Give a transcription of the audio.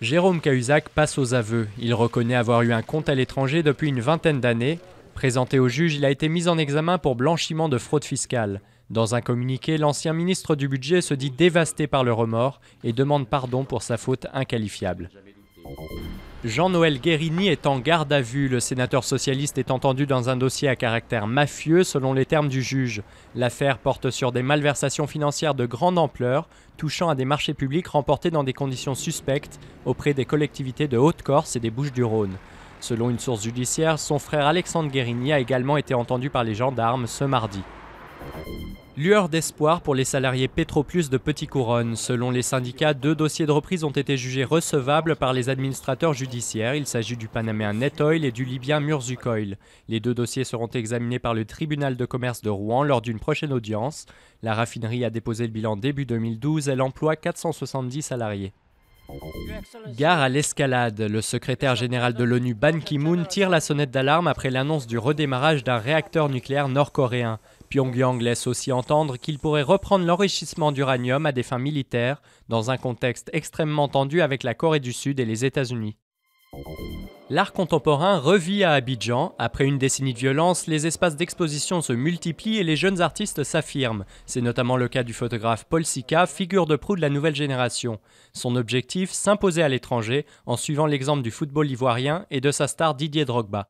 Jérôme Cahuzac passe aux aveux. Il reconnaît avoir eu un compte à l'étranger depuis une vingtaine d'années. Présenté au juge, il a été mis en examen pour blanchiment de fraude fiscale. Dans un communiqué, l'ancien ministre du Budget se dit dévasté par le remords et demande pardon pour sa faute inqualifiable. Jean-Noël Guérini est en garde à vue. Le sénateur socialiste est entendu dans un dossier à caractère mafieux selon les termes du juge. L'affaire porte sur des malversations financières de grande ampleur, touchant à des marchés publics remportés dans des conditions suspectes auprès des collectivités de Haute-Corse et des Bouches-du-Rhône. Selon une source judiciaire, son frère Alexandre Guérini a également été entendu par les gendarmes ce mardi. Lueur d'espoir pour les salariés Petroplus de Petit Couronne. Selon les syndicats, deux dossiers de reprise ont été jugés recevables par les administrateurs judiciaires. Il s'agit du Panaméen Netoil et du Libyen Murzukoil. Les deux dossiers seront examinés par le tribunal de commerce de Rouen lors d'une prochaine audience. La raffinerie a déposé le bilan début 2012. Elle emploie 470 salariés. Gare à l'escalade. Le secrétaire général de l'ONU Ban Ki-moon tire la sonnette d'alarme après l'annonce du redémarrage d'un réacteur nucléaire nord-coréen. Pyongyang laisse aussi entendre qu'il pourrait reprendre l'enrichissement d'uranium à des fins militaires dans un contexte extrêmement tendu avec la Corée du Sud et les États-Unis. L'art contemporain revit à Abidjan. Après une décennie de violence, les espaces d'exposition se multiplient et les jeunes artistes s'affirment. C'est notamment le cas du photographe Paul Sika, figure de proue de la nouvelle génération. Son objectif, s'imposer à l'étranger, en suivant l'exemple du football ivoirien et de sa star Didier Drogba.